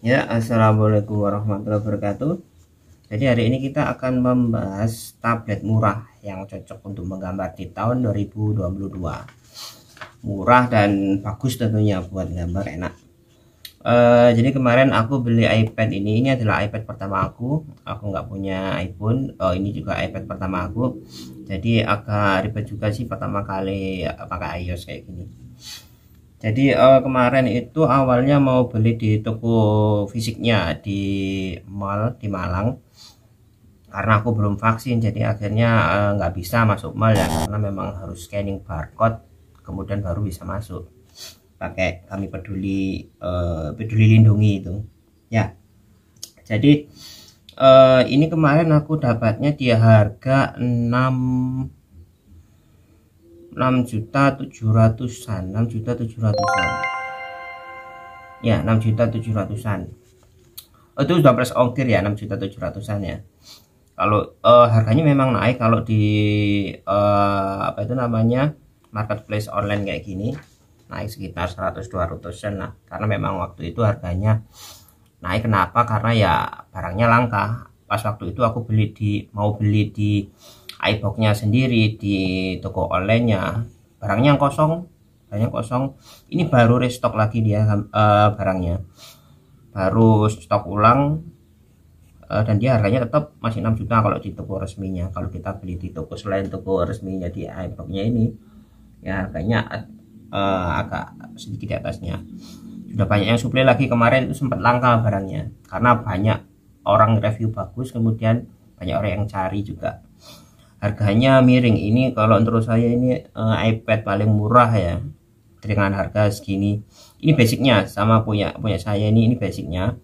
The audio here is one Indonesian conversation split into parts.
Ya, Assalamualaikum warahmatullahi wabarakatuh. Jadi hari ini kita akan membahas tablet murah yang cocok untuk menggambar di tahun 2022. Murah dan bagus tentunya buat gambar enak. Uh, jadi kemarin aku beli iPad ini, ini adalah iPad pertama aku. Aku nggak punya iPhone. Oh, ini juga iPad pertama aku. Jadi agak ribet juga sih pertama kali pakai iOS kayak gini jadi uh, kemarin itu awalnya mau beli di toko fisiknya di mall di Malang karena aku belum vaksin jadi akhirnya eh, nggak uh, bisa masuk mall ya karena memang harus scanning barcode kemudian baru bisa masuk pakai kami peduli uh, peduli lindungi itu ya jadi uh, ini kemarin aku dapatnya di harga 6 6 juta 700-an 6 juta 700-an ya 6 juta 700-an oh, itu sudah plus ongkir ya 6 juta 700-an ya kalau uh, harganya memang naik kalau di uh, apa itu namanya marketplace online kayak gini naik sekitar 100-200an lah karena memang waktu itu harganya naik kenapa karena ya barangnya langka pas waktu itu aku beli di mau beli di ipod-nya sendiri di toko online-nya barangnya kosong barangnya kosong ini baru restock lagi dia uh, barangnya baru stok ulang uh, dan dia harganya tetap masih 6 juta kalau di toko resminya kalau kita beli di toko selain toko resminya di nya ini ya harganya uh, agak sedikit di atasnya sudah banyak yang suplai lagi kemarin itu sempat langka barangnya karena banyak orang review bagus kemudian banyak orang yang cari juga harganya miring ini kalau menurut saya ini uh, iPad paling murah ya dengan harga segini ini basicnya sama punya punya saya ini ini basicnya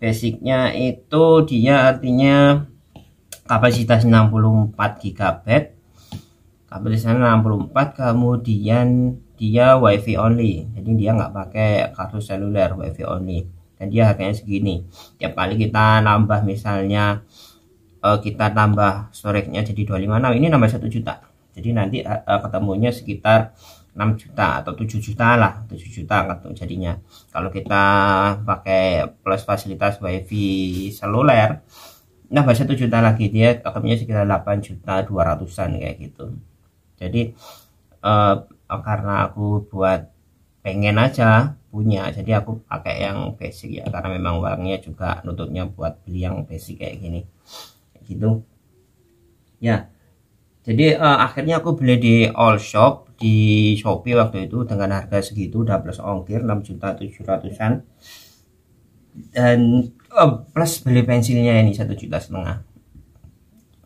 basicnya itu dia artinya kapasitas 64 GB kapasitasnya 64 kemudian dia wifi only jadi dia nggak pakai kartu seluler wifi only dan dia harganya segini tiap kali kita nambah misalnya uh, kita tambah storage-nya jadi 25 nah ini nambah 1 juta jadi nanti uh, ketemunya sekitar 6 juta atau 7 juta lah 7 juta jadinya kalau kita pakai plus fasilitas wifi seluler bahasa 7 juta lagi dia ketemunya sekitar 8 juta 200an kayak gitu jadi eh, karena aku buat pengen aja punya jadi aku pakai yang basic ya karena memang uangnya juga nutupnya buat beli yang basic kayak gini gitu ya jadi uh, akhirnya aku beli di all shop di Shopee waktu itu dengan harga segitu udah plus ongkir 6 juta 700-an dan uh, plus beli pensilnya ini satu juta setengah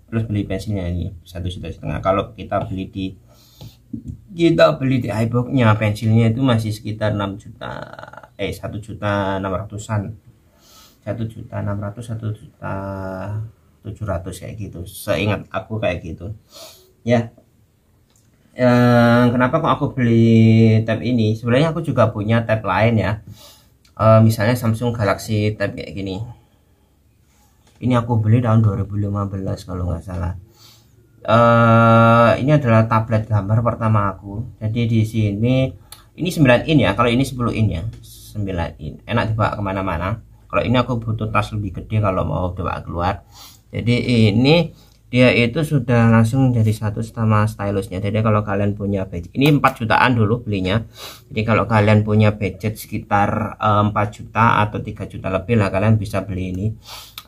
plus beli pensilnya ini satu juta setengah kalau kita beli di kita beli di iBooknya pensilnya itu masih sekitar 6 juta eh 1 juta 600an 1 juta 600 1 juta 700 kayak gitu seingat aku kayak gitu ya ehm, kenapa kok aku beli tab ini sebenarnya aku juga punya tab lain ya ehm, misalnya Samsung Galaxy tab kayak gini ini aku beli tahun 2015 kalau nggak salah ehm, ini adalah tablet gambar pertama aku jadi di sini ini 9 in ya kalau ini 10 in ya 9 in enak dibawa kemana-mana kalau ini aku butuh tas lebih gede kalau mau coba keluar jadi ini dia itu sudah langsung jadi satu sama stylusnya jadi kalau kalian punya budget ini 4 jutaan dulu belinya jadi kalau kalian punya budget sekitar 4 eh, juta atau 3 juta lebih lah kalian bisa beli ini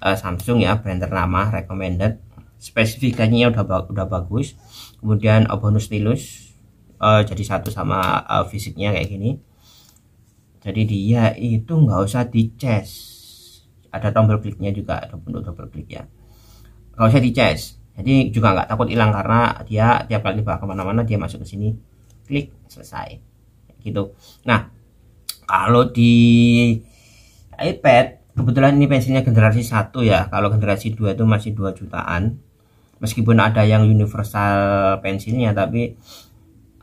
eh, Samsung ya brand ternama recommended spesifikasinya udah udah bagus kemudian eh, bonus stylus jadi satu sama fisiknya kayak gini jadi dia itu nggak usah di ada tombol kliknya juga untuk tombol klik ya nggak usah dicash jadi juga nggak takut hilang karena dia tiap kali dibawa kemana-mana dia masuk ke sini klik selesai gitu nah kalau di iPad kebetulan ini pensilnya generasi satu ya kalau generasi dua itu masih dua jutaan meskipun ada yang universal pensilnya tapi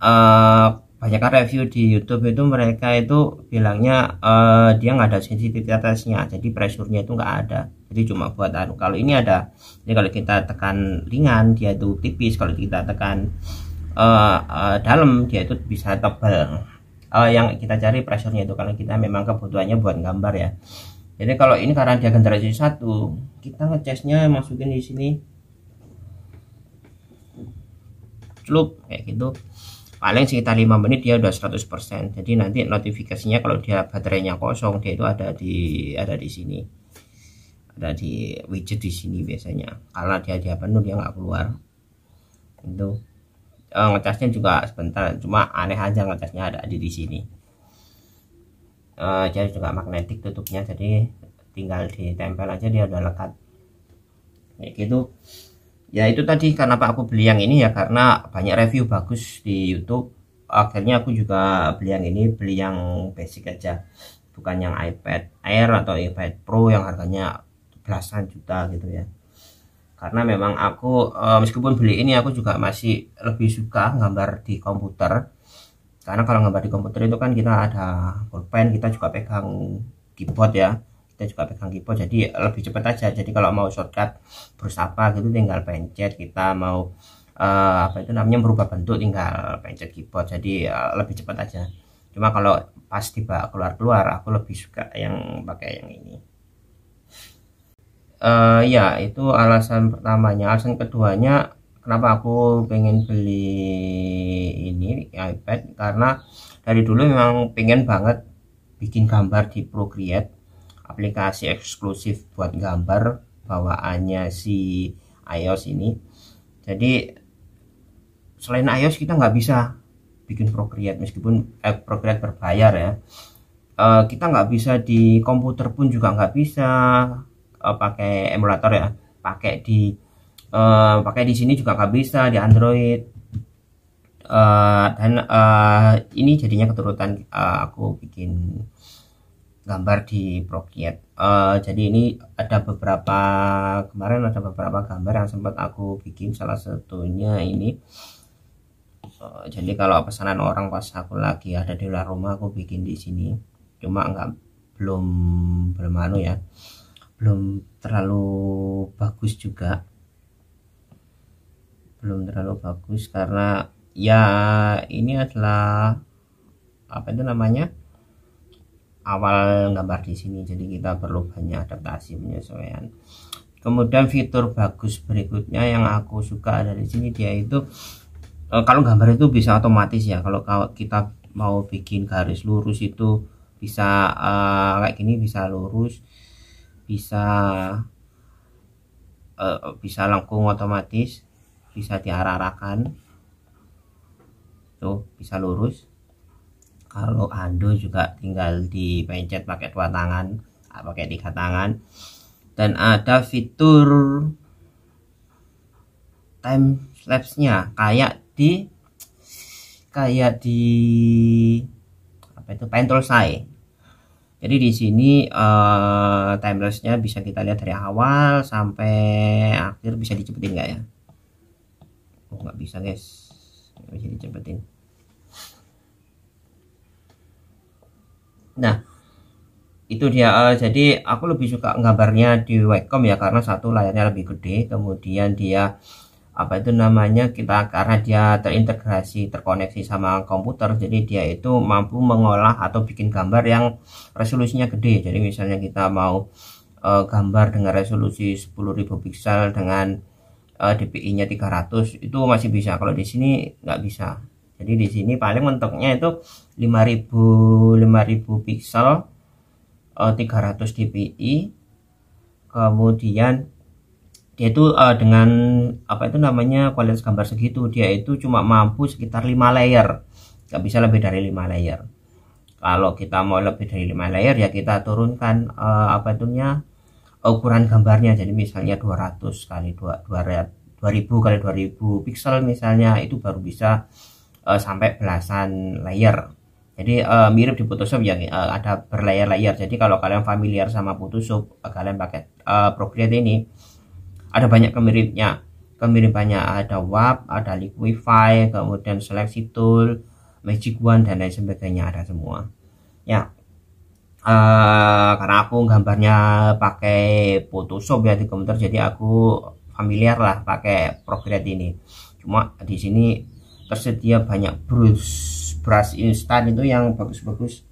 uh, banyak review di YouTube itu mereka itu bilangnya uh, dia nggak ada sensitivitasnya jadi pressure-nya itu nggak ada jadi cuma buat anu kalau ini ada jadi kalau kita tekan ringan dia itu tipis kalau kita tekan uh, uh, dalam dia itu bisa tebal uh, yang kita cari pressure-nya itu karena kita memang kebutuhannya buat gambar ya jadi kalau ini karena dia generasi satu kita ngecasnya masukin di sini celup kayak gitu paling sekitar 5 menit dia udah 100% jadi nanti notifikasinya kalau dia baterainya kosong dia itu ada di ada di sini ada di widget di sini biasanya karena dia dia penuh dia nggak keluar itu e, ngecasnya juga sebentar cuma aneh aja ngecasnya ada di di sini e, eh, jadi juga magnetik tutupnya jadi tinggal ditempel aja dia udah lekat kayak gitu ya itu tadi kenapa aku beli yang ini ya karena banyak review bagus di YouTube akhirnya aku juga beli yang ini beli yang basic aja bukan yang iPad Air atau iPad Pro yang harganya belasan juta gitu ya karena memang aku eh, meskipun beli ini aku juga masih lebih suka gambar di komputer karena kalau gambar di komputer itu kan kita ada pulpen kita juga pegang keyboard ya kita juga pegang keyboard jadi lebih cepat aja jadi kalau mau shortcut berusaha apa gitu tinggal pencet kita mau uh, apa itu namanya merubah bentuk tinggal pencet keyboard jadi uh, lebih cepat aja cuma kalau pas tiba keluar-keluar aku lebih suka yang pakai yang ini uh, ya itu alasan pertamanya alasan keduanya kenapa aku pengen beli ini iPad karena dari dulu memang pengen banget bikin gambar di Procreate aplikasi eksklusif buat gambar bawaannya si iOS ini jadi selain iOS kita nggak bisa bikin Procreate meskipun eh, Procreate berbayar ya e, kita nggak bisa di komputer pun juga nggak bisa e, pakai emulator ya pakai di e, pakai di sini juga nggak bisa di Android dan ini jadinya keturutan aku bikin gambar di Procreate. Uh, jadi ini ada beberapa kemarin ada beberapa gambar yang sempat aku bikin salah satunya ini. Uh, jadi kalau pesanan orang pas aku lagi ada di luar rumah aku bikin di sini. Cuma nggak belum belum anu ya. Belum terlalu bagus juga. Belum terlalu bagus karena ya ini adalah apa itu namanya? awal gambar di sini jadi kita perlu banyak adaptasi penyesuaian kemudian fitur bagus berikutnya yang aku suka ada di sini dia itu eh, kalau gambar itu bisa otomatis ya kalau kita mau bikin garis lurus itu bisa uh, kayak gini bisa lurus bisa uh, bisa lengkung otomatis bisa diarah-arahkan tuh bisa lurus kalau ando juga tinggal dipencet pakai dua tangan ah, pakai tiga tangan dan ada fitur time lapse nya kayak di kayak di apa itu pentol saya jadi di sini uh, time lapse nya bisa kita lihat dari awal sampai akhir bisa dicepetin nggak ya oh nggak bisa guys nggak bisa dicepetin nah itu dia uh, jadi aku lebih suka gambarnya di Wacom ya karena satu layarnya lebih gede kemudian dia apa itu namanya kita karena dia terintegrasi terkoneksi sama komputer jadi dia itu mampu mengolah atau bikin gambar yang resolusinya gede jadi misalnya kita mau uh, gambar dengan resolusi 10.000 pixel dengan uh, eh, DPI-nya 300 itu masih bisa kalau di sini nggak bisa jadi di sini paling mentoknya itu 5000 5000 piksel 300 eh, dpi kemudian dia itu uh, eh, dengan apa itu namanya kualitas gambar segitu dia itu cuma mampu sekitar 5 layer nggak bisa lebih dari 5 layer kalau kita mau lebih dari 5 layer ya kita turunkan uh, apa itu ukuran gambarnya jadi misalnya 200 kali 2 2000 kali 2000 pixel misalnya itu baru bisa uh, sampai belasan layer jadi uh, mirip di Photoshop ya uh, ada berlayer-layer jadi kalau kalian familiar sama Photoshop uh, kalian pakai uh, Procreate ini ada banyak kemiripnya kemiripannya ada WAP ada Liquify kemudian seleksi tool Magic Wand dan lain sebagainya ada semua ya uh, karena aku gambarnya pakai Photoshop ya di komputer jadi aku familiar lah pakai Procreate ini cuma di sini tersedia banyak brush brush instan itu yang bagus-bagus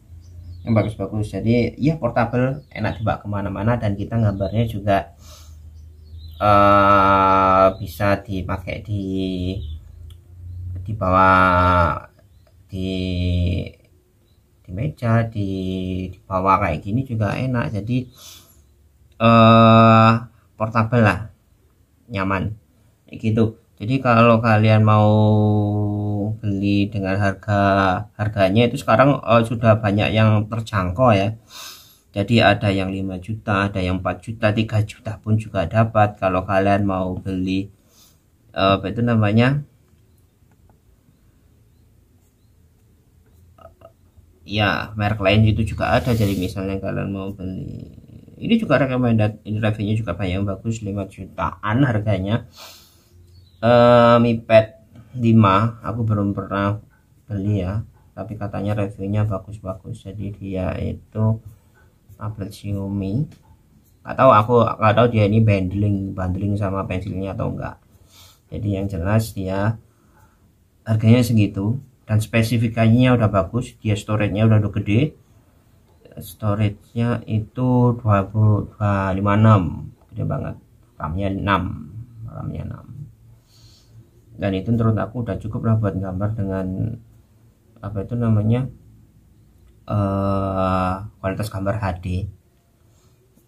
yang bagus-bagus jadi ya portable enak dibawa kemana-mana dan kita gambarnya juga uh, bisa dipakai di di bawah di di meja di di bawah kayak gini juga enak jadi uh, portable lah nyaman kayak gitu jadi kalau kalian mau beli dengan harga harganya itu sekarang uh, sudah banyak yang terjangkau ya jadi ada yang 5 juta ada yang 4 juta 3 juta pun juga dapat kalau kalian mau beli uh, apa itu namanya ya merek lain itu juga ada jadi misalnya kalian mau beli ini juga recommended ini reviewnya juga banyak yang bagus 5 jutaan harganya uh, Mi Pad 5 aku belum pernah beli ya tapi katanya reviewnya bagus-bagus jadi dia itu tablet Xiaomi atau tahu aku nggak tahu dia ini bundling bundling sama pensilnya atau enggak jadi yang jelas dia harganya segitu dan spesifikasinya udah bagus dia storage-nya udah, udah gede storage-nya itu 256 gede banget RAM-nya 6 RAM-nya 6 dan itu menurut aku udah cukup lah buat gambar dengan apa itu namanya uh, kualitas gambar HD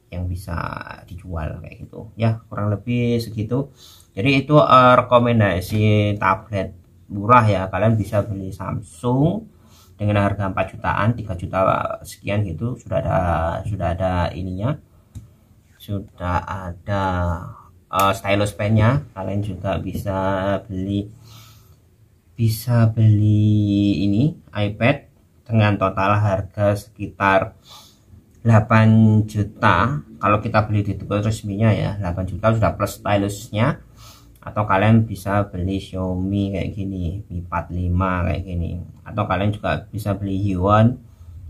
yang bisa dijual kayak gitu ya kurang lebih segitu jadi itu uh, rekomendasi tablet murah ya kalian bisa beli Samsung dengan harga 4 jutaan 3 juta sekian gitu sudah ada sudah ada ininya sudah ada uh, stylus pennya kalian juga bisa beli bisa beli ini iPad dengan total harga sekitar 8 juta kalau kita beli di toko resminya ya 8 juta sudah plus stylusnya atau kalian bisa beli Xiaomi kayak gini Mi 45 kayak gini atau kalian juga bisa beli Yuan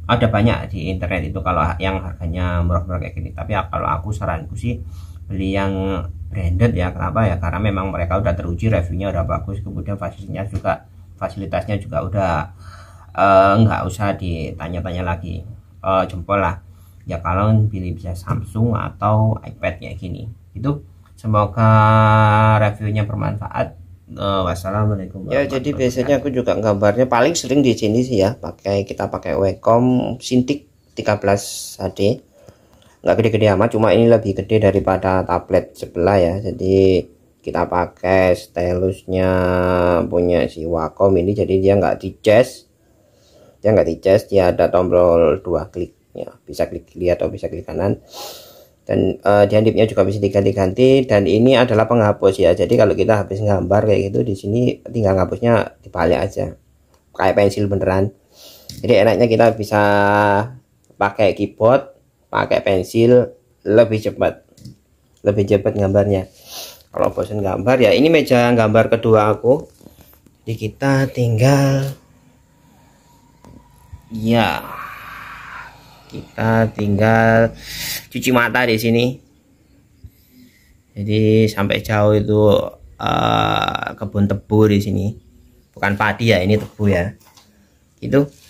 ada banyak di internet itu kalau yang harganya murah-murah kayak gini tapi ya kalau aku saranku sih beli yang branded ya kenapa ya karena memang mereka udah teruji reviewnya udah bagus kemudian fasilitasnya juga fasilitasnya juga udah eh, nggak uh, usah ditanya-tanya lagi uh, jempol lah ya kalau pilih bisa Samsung atau iPad ya gini itu semoga reviewnya bermanfaat uh, wassalamualaikum ya jadi biasanya aku juga gambarnya paling sering di sini sih ya pakai kita pakai Wacom Cintiq 13 HD nggak gede-gede amat cuma ini lebih gede daripada tablet sebelah ya jadi kita pakai stylusnya punya si Wacom ini jadi dia nggak di jazz dia nggak di jazz dia ada tombol dua klik ya. bisa klik kiri atau bisa klik kanan dan uh, eh, handipnya juga bisa diganti-ganti dan ini adalah penghapus ya jadi kalau kita habis gambar kayak gitu di sini tinggal ngapusnya dibalik aja kayak pensil beneran jadi enaknya kita bisa pakai keyboard pakai pensil lebih cepat lebih cepat gambarnya kalau bosan gambar ya ini meja gambar kedua aku jadi kita tinggal ya kita tinggal cuci mata di sini jadi sampai jauh itu uh, kebun tebu di sini bukan padi ya ini tebu ya itu